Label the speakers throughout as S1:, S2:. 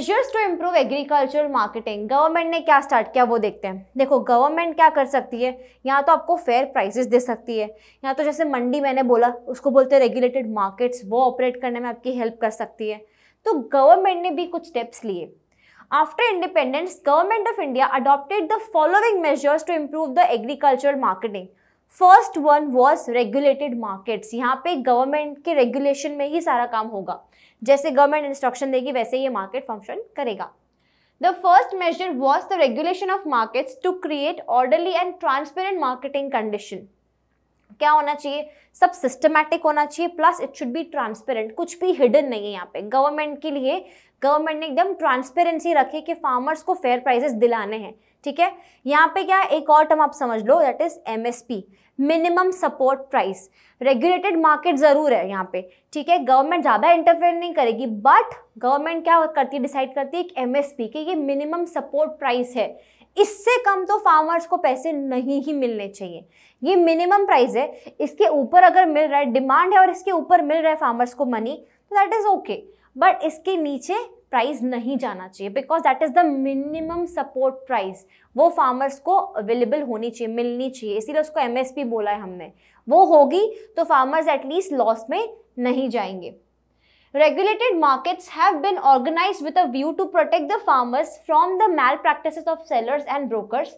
S1: Measures to improve agriculture marketing government ने क्या start किया वो देखते हैं देखो गवर्नमेंट क्या कर सकती है या तो आपको फेयर प्राइसेस दे सकती है या तो जैसे मंडी मैंने बोला उसको बोलते हैं रेगुलेटेड मार्केट्स वो ऑपरेट करने में आपकी हेल्प कर सकती है तो गवर्नमेंट ने भी कुछ स्टेप्स लिए after independence government of India adopted the following measures to improve the agriculture marketing first one was regulated markets यहाँ पे गवर्नमेंट के रेगुलेशन में ही सारा काम होगा जैसे गवर्नमेंट इंस्ट्रक्शन देगी वैसे ये मार्केट फंक्शन करेगा the first measure was the regulation of markets to create orderly and transparent marketing condition क्या होना चाहिए सब सिस्टमैटिक होना चाहिए plus it should be transparent कुछ भी हिडन नहीं है यहाँ पे गवर्नमेंट के लिए गवर्नमेंट ने एकदम ट्रांसपेरेंसी रखी कि फार्मर्स को फेयर प्राइजेस दिलाने हैं ठीक है यहाँ पे क्या एक और टर्म आप समझ लो that is M minimum support price regulated market ज़रूर है यहाँ पे ठीक है गवर्नमेंट ज़्यादा इंटरफेयर नहीं करेगी बट गवर्नमेंट क्या करती है डिसाइड करती है एक एस कि ये मिनिमम सपोर्ट प्राइस है इससे कम तो फार्मर्स को पैसे नहीं ही मिलने चाहिए ये मिनिमम प्राइस है इसके ऊपर अगर मिल रहा है डिमांड है और इसके ऊपर मिल रहा है फार्मर्स को मनी तो दैट इज़ ओके बट इसके नीचे प्राइस नहीं जाना चाहिए because that is the minimum support price वो फार्मर्स को अवेलेबल होनी चाहिए मिलनी चाहिए इसीलिए उसको एम बोला है हमने वो होगी तो फार्मर्स एटलीस्ट लॉस में नहीं जाएंगे markets have bin organise with a view to protect the farmers from the malpractice of sellers and brokers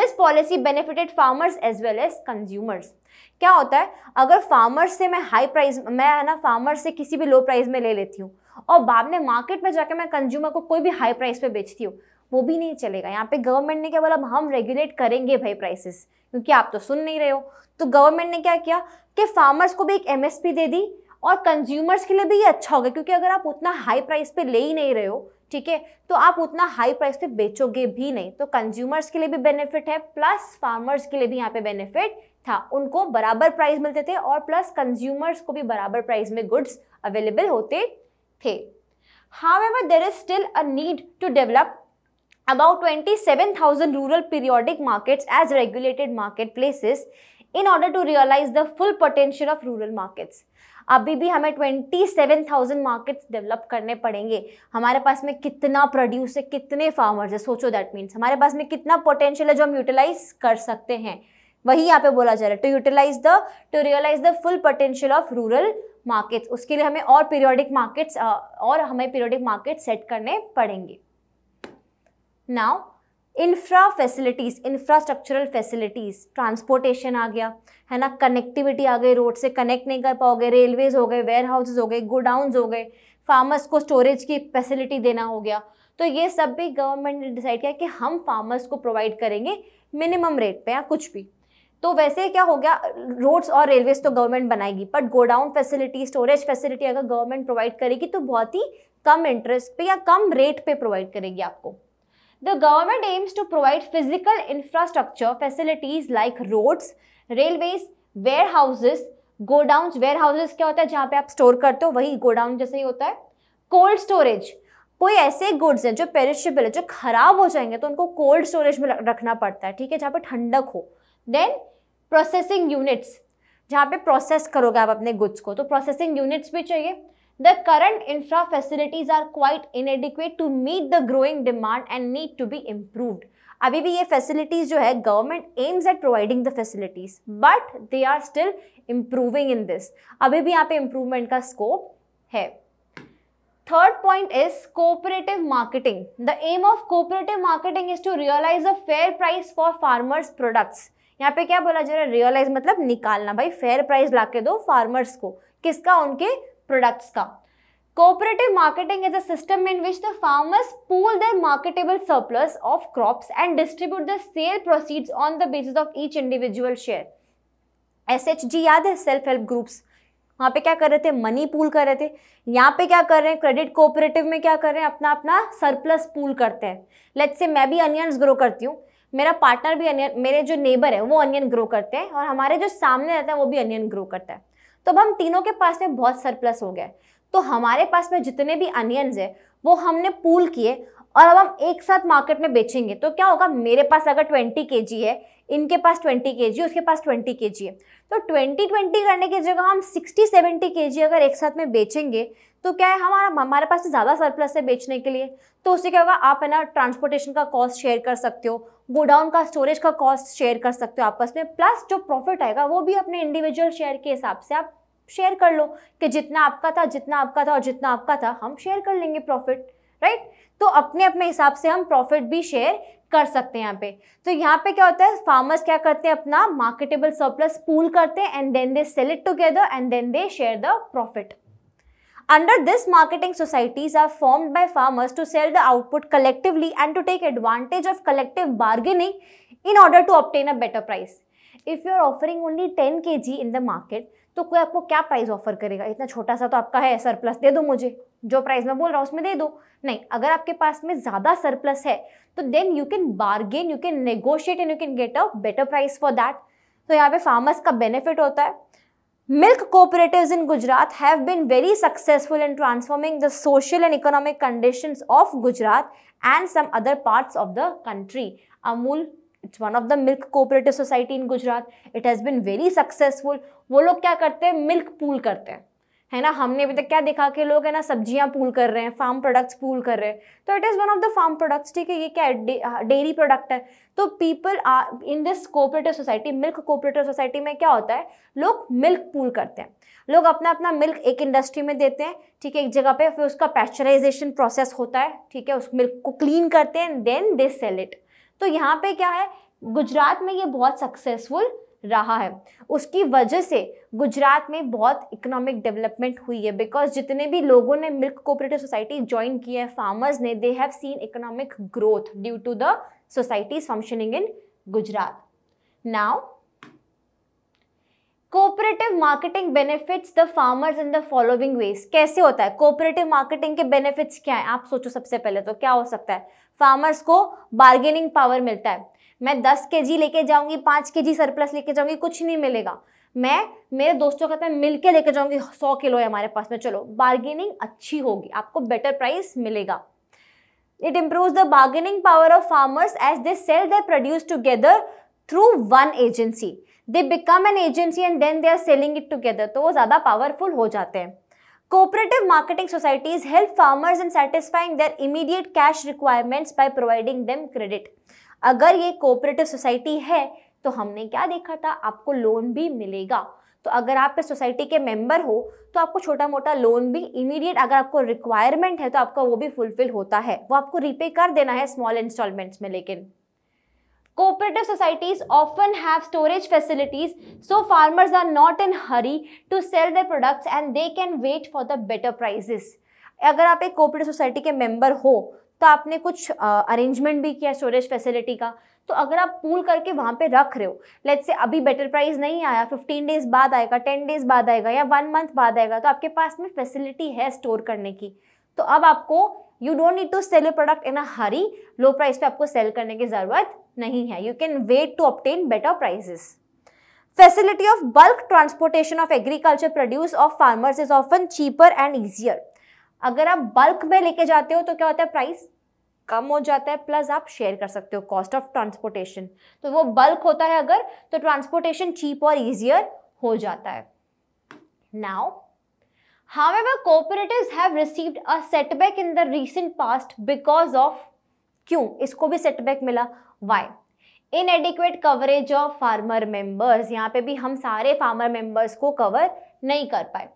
S1: this policy benefited farmers as well as consumers क्या होता है अगर फार्मर्स से मैं high price मैं है ना फार्मर्स से किसी भी लो प्राइस में ले लेती हूँ और बाद में मार्केट में जाके मैं कंज्यूमर को कोई भी हाई प्राइस पे बेचती हूँ वो भी नहीं चलेगा यहाँ पे गवर्नमेंट ने क्या बोला अब हम रेगुलेट करेंगे भाई प्राइसेस क्योंकि आप तो सुन नहीं रहे हो तो गवर्नमेंट ने क्या किया कि फार्मर्स को भी एक एमएसपी दे दी और कंज्यूमर्स के लिए भी ये अच्छा होगा क्योंकि अगर आप उतना हाई प्राइस पे ले ही नहीं रहे हो ठीक है तो आप उतना हाई प्राइस पे बेचोगे भी नहीं तो कंज्यूमर्स के लिए भी बेनिफिट है प्लस फार्मर्स के लिए भी यहाँ पे बेनिफिट था उनको बराबर प्राइस मिलते थे और प्लस कंज्यूमर्स को भी बराबर प्राइस में गुड्स अवेलेबल होते थे how there is still a need to develop about 27,000 rural periodic markets as regulated market places in order to realise the full potential of rural markets अभी भी हमें twenty seven thousand markets develop करने पड़ेंगे हमारे पास में कितना produce है कितने फार्मर्स है सोचो दैट मीन्स हमारे पास में कितना पोटेंशियल है जो हम यूटिलाइज कर सकते हैं वही यहाँ पे बोला जा रहा है to utilise the to realise the full potential of rural markets उसके लिए हमें और पीरियोडिक मार्केट्स और हमें पीरियोडिक मार्केट सेट करने पड़ेंगे now infra facilities infrastructural facilities transportation आ गया है ना कनेक्टिविटी आ गई रोड से कनेक्ट नहीं कर पाओगे रेलवेज़ हो गए वेयर हाउसेज हो गए गोडाउन हो गए फार्मर्स को स्टोरेज की फैसिलिटी देना हो गया तो ये सब भी गवर्नमेंट ने डिसाइड किया कि हम फार्मर्स को प्रोवाइड करेंगे मिनिमम रेट पे या कुछ भी तो वैसे क्या हो गया रोड्स और रेलवेज तो गवर्नमेंट बनाएगी but godown facility storage facility अगर गवर्नमेंट प्रोवाइड करेगी तो बहुत ही कम इंटरेस्ट पे या कम रेट पे प्रोवाइड करेगी आपको the aims to provide physical infrastructure facilities like roads railways warehouses godown warehouses क्या होता है जहाँ पे आप स्टोर करते हो वही गोडाउन जैसे ही होता है कोल्ड स्टोरेज कोई ऐसे गुड्स हैं जो पेरिशेबल है जो खराब हो जाएंगे तो उनको कोल्ड स्टोरेज में रखना पड़ता है ठीक है जहाँ पे ठंडक हो देन प्रोसेसिंग यूनिट्स जहाँ पे प्रोसेस करोगे आप अपने गुड्स को तो प्रोसेसिंग यूनिट्स भी चाहिए the current infra facilities are quite inadequate to meet the growing demand and need to be improved अभी भी ये फैसिलिटीज जो है government aims at providing the facilities but they are still improving in this अभी भी यहाँ पे improvement का स्कोप है third point is cooperative marketing the aim of cooperative marketing is to realise a fair price for farmers products यहाँ पे क्या बोला जा रहा है रियलाइज मतलब निकालना भाई फेयर प्राइस ला दो फार्मर्स को किसका उनके प्रोडक्ट्स का cooperative marketing is a system in which the farmers pool farmers marketable surplus of crops and distribute the sale proceeds on the basis of each individual share S H G याद है self help groups वहाँ पे क्या कर रहे थे money pool कर रहे थे यहाँ पे क्या कर रहे हैं क्रेडिट कोऑपरेटिव में क्या कर रहे हैं अपना अपना सरप्लस पूल करते हैं लेट्स से मैं भी अनियंस ग्रो करती हूँ मेरा पार्टनर भी अनियन मेरे जो नेबर है वो अनियन ग्रो करते हैं और हमारे जो सामने रहता है वो भी अनियन ग्रो करता है तो अब हम तीनों के पास में बहुत सरप्लस हो गया तो हमारे पास में जितने भी अनियंस है वो हमने पूल किए और अब हम एक साथ मार्केट में बेचेंगे तो क्या होगा मेरे पास अगर ट्वेंटी के है इनके पास ट्वेंटी के उसके पास ट्वेंटी के है तो ट्वेंटी ट्वेंटी करने की जगह हम सिक्सटी सेवेंटी के अगर एक साथ में बेचेंगे तो क्या है हमारा हमारे पास ज़्यादा सरप्लस है बेचने के लिए तो उससे क्या होगा आप है ना ट्रांसपोर्टेशन का कॉस्ट शेयर कर सकते हो गोडाउन का स्टोरेज का कॉस्ट शेयर कर सकते हो आपस में प्लस जो प्रॉफिट आएगा वो भी अपने इंडिविजुअल शेयर के हिसाब से आप शेयर कर लो कि जितना आपका था जितना आपका था और जितना आपका था हम शेयर कर लेंगे प्रॉफिट राइट तो अपने अपने हिसाब से हम प्रॉफिट भी शेयर कर सकते हैं यहाँ पे तो यहाँ पे क्या होता है फार्मर्स क्या करते हैं अपना मार्केटेबल सरप्लस पूल करते हैं and then they sell it together and then they share the profit Under this, marketing societies are formed by farmers to sell the output collectively and to take advantage of collective bargaining in order to obtain a better price. If you are offering only 10 kg in the market, तो कोई आपको क्या price offer करेगा इतना छोटा सा तो आपका है सरप्लस दे दो मुझे जो प्राइस मैं बोल रहा हूँ उसमें दे दो नहीं अगर आपके पास में ज़्यादा सरप्लस है तो then you can bargain you can negotiate and you can get a better price for that तो यहाँ पे फार्मर्स का बेनिफिट होता है Milk cooperatives in Gujarat have been very successful in transforming the social and economic conditions of Gujarat and some other parts of the country. Amul it's one of the milk cooperative society in Gujarat. It has been very successful. वो लोग क्या करते हैं Milk pool करते हैं है ना हमने अभी तक क्या देखा कि लोग है ना सब्जियां पूल कर रहे हैं फार्म प्रोडक्ट्स पूल कर रहे हैं तो it is one of the farm products ठीक है ये क्या है डेयरी प्रोडक्ट हाँ, है तो people are in this cooperative society milk cooperative society में क्या होता है लोग मिल्क पूल करते हैं लोग अपना अपना मिल्क एक इंडस्ट्री में देते हैं ठीक है एक जगह पे फिर उसका पैस्चराइजेशन प्रोसेस होता है ठीक है उस मिल्क को क्लीन करते हैं देन दे सेल इट तो यहाँ पे क्या है गुजरात में ये बहुत सक्सेसफुल रहा है उसकी वजह से गुजरात में बहुत इकोनॉमिक डेवलपमेंट हुई है बिकॉज जितने भी लोगों ने मिल्क कोऑपरेटिव सोसाइटी ज्वाइन की है फार्मर्स ने they have seen economic growth due to the society functioning in Gujarat now cooperative marketing benefits the farmers in the following ways कैसे होता है कोऑपरेटिव मार्केटिंग के बेनिफिट्स क्या है आप सोचो सबसे पहले तो क्या हो सकता है फार्मर्स को बार्गेनिंग पावर मिलता है मैं दस के जी लेके जाऊंगी पाँच के जी सरप्लस लेके जाऊंगी कुछ नहीं मिलेगा मैं मेरे दोस्तों के साथ मिल के लेके जाऊंगी सौ किलो है हमारे पास में चलो बार्गेनिंग अच्छी होगी आपको बेटर प्राइस मिलेगा it improve the bargaining power of farmers as they sell they produce together through one agency they become an agency and then they are selling it together तो वो ज़्यादा पावरफुल हो जाते हैं cooperative marketing societies help farmers in satisfying their immediate cash requirements by providing them credit अगर ये cooperative society है तो हमने क्या देखा था आपको लोन भी मिलेगा तो अगर आप इस सोसाइटी के मेंबर हो तो आपको छोटा मोटा लोन भी इमीडिएट अगर आपको रिक्वायरमेंट है तो आपका वो भी फुलफिल होता है वो आपको रीपे कर देना है स्मॉल इंस्टॉलमेंट्स में लेकिन cooperative societies often have storage facilities so farmers are not in hurry to sell their products and they can wait for the better prices अगर आप एक कोऑपरेटिव सोसाइटी के मेंबर हो तो आपने कुछ अरेंजमेंट भी किया स्टोरेज फैसिलिटी का तो अगर आप पूल करके वहाँ पे रख रहे हो लेट से अभी बेटर प्राइस नहीं आया 15 डेज बाद आएगा 10 डेज बाद आएगा या वन मंथ बाद आएगा तो आपके पास में फैसिलिटी है स्टोर करने की तो अब आपको you don't need to sell a product in a hurry low price पे आपको सेल करने की ज़रूरत नहीं है you can wait to obtain better prices facility of bulk transportation of agriculture produce of farmers is often cheaper and easier अगर आप bulk में लेके जाते हो तो क्या होता है प्राइस कम हो जाता है प्लस आप शेयर कर सकते हो कॉस्ट ऑफ ट्रांसपोर्टेशन तो वो बल्क होता है अगर तो ट्रांसपोर्टेशन चीप और ईजियर हो जाता है now ever cooperative have received a setback in the recent past because of क्यों इसको भी सेटबैक मिला why inadequate coverage of farmer members यहाँ पे भी हम सारे फार्मर मेंबर्स को कवर नहीं कर पाए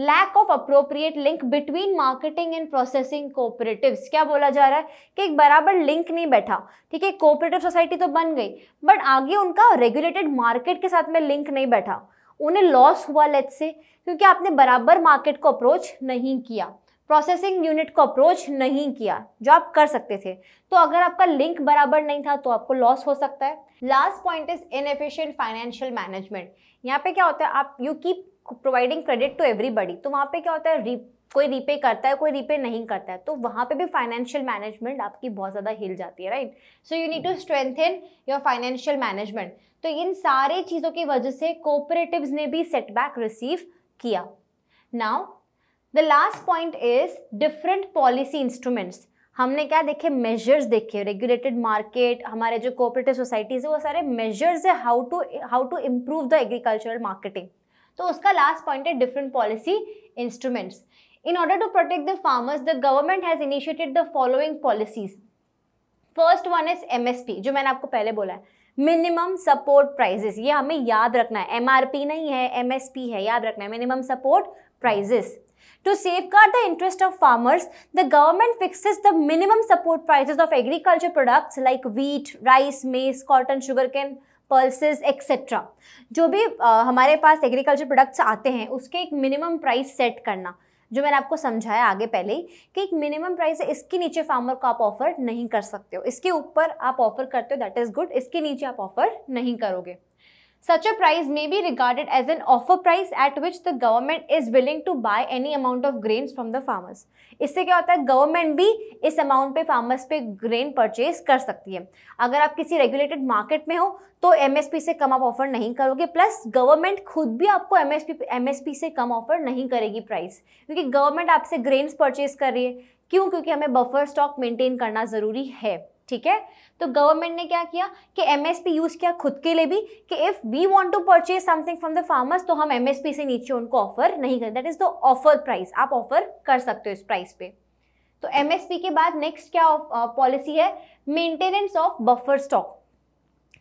S1: lack of appropriate link between marketing and processing cooperative क्या बोला जा रहा है कि एक बराबर लिंक नहीं बैठा ठीक है कोऑपरेटिव सोसाइटी तो बन गई बट आगे उनका रेगुलेटेड मार्केट के साथ में लिंक नहीं बैठा उन्हें लॉस हुआ लेट से क्योंकि आपने बराबर मार्केट को अप्रोच नहीं किया प्रोसेसिंग यूनिट को अप्रोच नहीं किया जो आप कर सकते थे तो अगर आपका लिंक बराबर नहीं था तो आपको लॉस हो सकता है last point is inefficient financial management यहाँ पे क्या होता है आप you keep providing credit to everybody तो वहाँ पे क्या होता है री, कोई रीपे करता है कोई रीपे नहीं करता है तो वहाँ पे भी फाइनेंशियल मैनेजमेंट आपकी बहुत ज़्यादा हिल जाती है right so you need to strengthen your financial management तो इन सारे चीज़ों की वजह से कोऑपरेटिव ने भी सेटबैक रिसीव किया now the last point is different policy instruments हमने क्या देखे मेजर्स देखे रेगुलेटेड मार्केट हमारे जो कोऑपरेटिव सोसाइटीज़ है वो सारे मेजर्स है how to how to improve the agricultural marketing तो उसका लास्ट पॉइंट है different policy instruments in order to protect the farmers the government has initiated the following policies first one is M जो मैंने आपको पहले बोला है मिनिमम सपोर्ट प्राइजेस ये हमें याद रखना है एम नहीं है एम है याद रखना है minimum support prices to safeguard the interest of farmers the government fixes the minimum support prices of agriculture products like wheat rice maize cotton sugarcane pulses etcetera जो भी आ, हमारे पास agriculture products आते हैं उसके एक minimum price set करना जो मैंने आपको समझाया आगे पहले ही कि एक मिनिमम प्राइस है इसके नीचे फार्मर को आप ऑफर नहीं कर सकते हो इसके ऊपर आप ऑफर करते हो दैट इज़ गुड इसके नीचे आप ऑफर नहीं करोगे Such a price may be regarded as an offer price at which the government is willing to buy any amount of grains from the farmers. इससे क्या होता है गवर्नमेंट भी इस अमाउंट पे फार्मर्स पे ग्रेन परचेज कर सकती है अगर आप किसी रेगुलेटेड मार्केट में हो तो एमएसपी से कम आप ऑफर नहीं करोगे प्लस गवर्नमेंट खुद भी आपको एमएसपी एमएसपी से कम ऑफर नहीं करेगी प्राइस क्योंकि गवर्नमेंट आपसे ग्रेन्स परचेज कर रही है क्यों क्योंकि हमें बफर स्टॉक मेंटेन करना ज़रूरी है ठीक है तो गवर्नमेंट ने क्या किया कि एमएसपी यूज़ किया खुद के लिए भी कि if we want to purchase something from the farmers तो हम एमएसपी से नीचे उनको ऑफर नहीं करें that is the offer price आप ऑफर कर सकते हो इस प्राइस पे तो एमएसपी के बाद नेक्स्ट क्या पॉलिसी है maintenance of buffer stock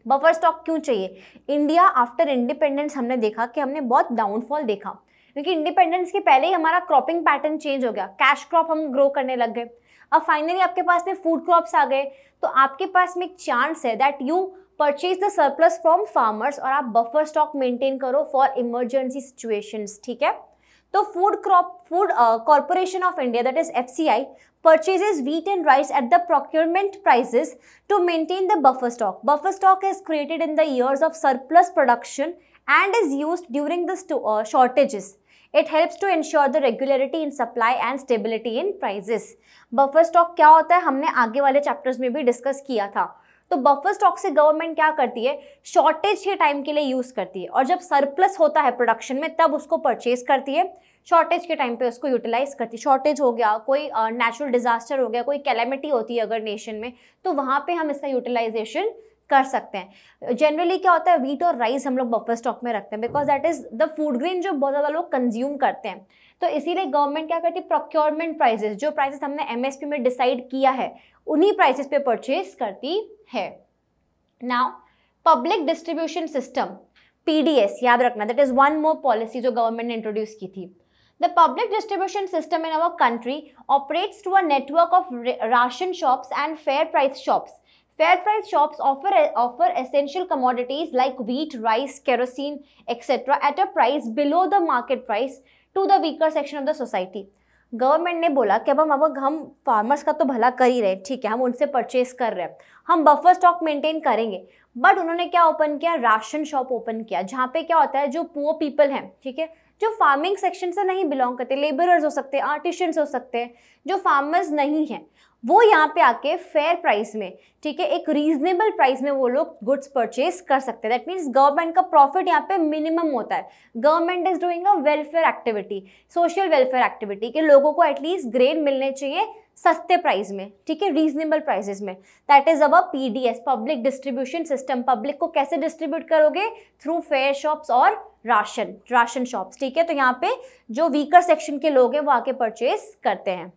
S1: buffer stock क्यों चाहिए इंडिया आफ्टर इंडिपेंडेंस हमने देखा कि हमने बहुत डाउनफॉल देखा क्योंकि इंडिपेंडेंस के पहले ही हमारा क्रॉपिंग पैटर्न चेंज हो गया कैश क्रॉप हम ग्रो करने लग गए अब फाइनली आपके पास में फूड क्रॉप्स आ गए तो आपके पास में एक चांस है that you purchase the surplus from farmers और आप बफर स्टॉक मेंटेन करो फॉर इमरजेंसी सिचुएशन ठीक है तो food crop food corporation of India that is F C I purchases wheat and rice at the procurement prices to maintain the buffer stock buffer stock is created in the years of surplus production and is use during the shortages it helps to ensure the regularity in supply and stability in prices buffer stock क्या होता है हमने आगे वाले chapters में भी discuss किया था तो बफर स्टॉक से गवर्नमेंट क्या करती है शॉर्टेज के टाइम के लिए यूज़ करती है और जब सरप्लस होता है प्रोडक्शन में तब उसको परचेज करती है शॉर्टेज के टाइम पे उसको यूटिलाइज करती है शॉर्टेज हो गया कोई नेचुरल uh, डिजास्टर हो गया कोई कैलेमिटी होती है अगर नेशन में तो वहाँ पे हम इसका यूटिलाइजेशन कर सकते हैं जनरली क्या होता है वीट और राइस हम लोग बफर स्टॉक में रखते हैं because that is the food grain जो बहुत ज़्यादा लोग कंज्यूम करते हैं तो इसीलिए गवर्नमेंट क्या करती है प्रोक्योरमेंट प्राइजेस जो प्राइजेस हमने एमएसपी में डिसाइड किया है उन्हीं प्राइसेस पे परचेज करती है now public distribution system P याद रखना that is one more policy जो गवर्नमेंट ने इंट्रोड्यूस की थी the public distribution system in our country operates to a network of ration shops and fair price shops fair price shop offer offer essential commodities like wheat rice kerosene, etcetera at a price below the market price to the weaker section of the society government ने बोला कि अब हम अब हम farmers का तो भला कर ही रहे ठीक है हम उनसे परचेस कर रहे हैं हम बफर स्टॉक मेंटेन करेंगे बट उन्होंने क्या ओपन किया राशन शॉप ओपन किया जहाँ पे क्या होता है जो पुअर पीपल हैं ठीक है जो फार्मिंग सेक्शन से नहीं बिलोंग करते लेबरर्स हो सकते हैं आर्टिशंस हो सकते हैं जो फार्मर्स नहीं हैं वो यहाँ पे आके फेयर प्राइस में ठीक है एक रीजनेबल प्राइस में वो लोग गुड्स परचेज कर सकते हैं दैट मीन्स गवर्नमेंट का प्रॉफिट यहाँ पे मिनिमम होता है government is doing a welfare activity social welfare activity के लोगों को एटलीस्ट ग्रेड मिलने चाहिए सस्ते प्राइस में ठीक है रीजनेबल प्राइसेस में दैट इज अब P D S public distribution system public को कैसे डिस्ट्रीब्यूट करोगे थ्रू फेयर शॉप्स और राशन राशन शॉप्स ठीक है तो यहाँ पे जो वीकर सेक्शन के लोग हैं वो आके परचेज करते हैं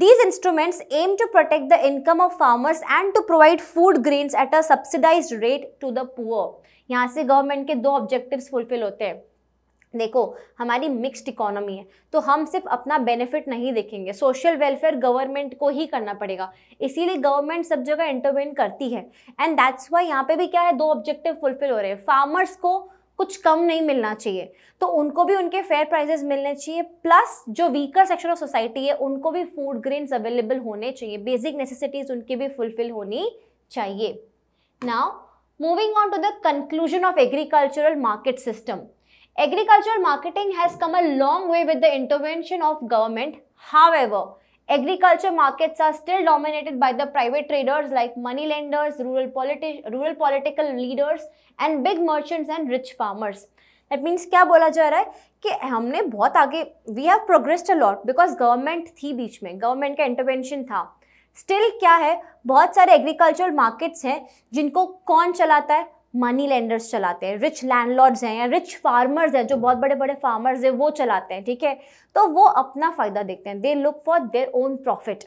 S1: These instruments aim to protect the income of farmers and to provide food grains at a subsidized rate to the poor. यहाँ से गवर्नमेंट के दो ऑब्जेक्टिव फुलफिल होते हैं देखो हमारी मिक्स्ड इकोनॉमी है तो हम सिर्फ अपना बेनिफिट नहीं देखेंगे सोशल वेलफेयर गवर्नमेंट को ही करना पड़ेगा इसीलिए गवर्नमेंट सब जगह इंटरवेन करती है एंड दैट्स वाई यहाँ पे भी क्या है दो ऑब्जेक्टिव फुलफिल हो रहे हैं फार्मर्स को कुछ कम नहीं मिलना चाहिए तो उनको भी उनके फेयर प्राइजेस मिलने चाहिए प्लस जो वीकर सेक्शन ऑफ सोसाइटी है उनको भी फूड ग्रेन्स अवेलेबल होने चाहिए बेसिक नेसेसिटीज उनकी भी फुलफिल होनी चाहिए now moving on to the conclusion of agricultural market system agricultural marketing has come a long way with the intervention of government however Agriculture markets are still dominated by the private traders like money lenders, rural, politi rural political leaders and big merchants and rich farmers. that means क्या बोला जा रहा है कि हमने बहुत आगे we have progressed a lot because government थी बीच में government का intervention था still क्या है बहुत सारे agricultural markets हैं जिनको कौन चलाता है मनी लेंडर्स चलाते हैं रिच लैंड लैंडलॉर्ड्स हैं या रिच फार्मर्स हैं जो बहुत बड़े बड़े फार्मर्स हैं वो चलाते हैं ठीक है तो वो अपना फ़ायदा देखते हैं they look for their own profit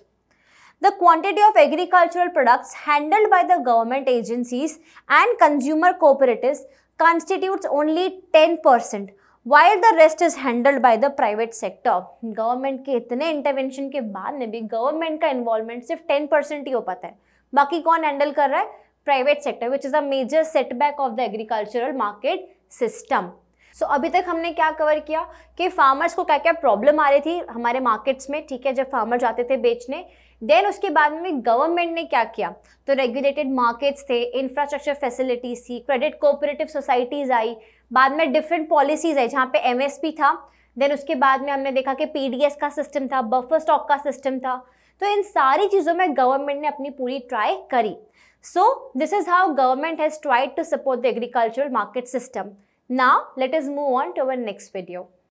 S1: the quantity of agricultural products handled by the government agencies and consumer cooperative constitute only ten percent while the rest is handled by the private sector government के इतने intervention के बाद में भी government का involvement सिर्फ ten percent ही हो पाता है बाकी कौन हैंडल कर रहा है private sector which is a major setback of the agricultural market system so so, अभी तक हमने क्या कवर किया कि फार्मर्स को क्या क्या प्रॉब्लम आ रही थी हमारे मार्केट्स में ठीक है जब फार्मर जाते थे बेचने देन उसके बाद में गवर्नमेंट ने क्या किया तो रेगुलेटेड मार्केट्स थे इंफ्रास्ट्रक्चर फैसिलिटीज थी क्रेडिट कोऑपरेटिव सोसाइटीज़ आई बाद में डिफरेंट पॉलिसीज़ आई जहाँ पे एमएसपी था देन उसके बाद में हमने देखा कि पी का सिस्टम था बफर स्टॉक का सिस्टम था तो इन सारी चीज़ों में गवर्नमेंट ने अपनी पूरी ट्राई करी So this is how government has tried to support the agricultural market system. Now let us move on to our next video.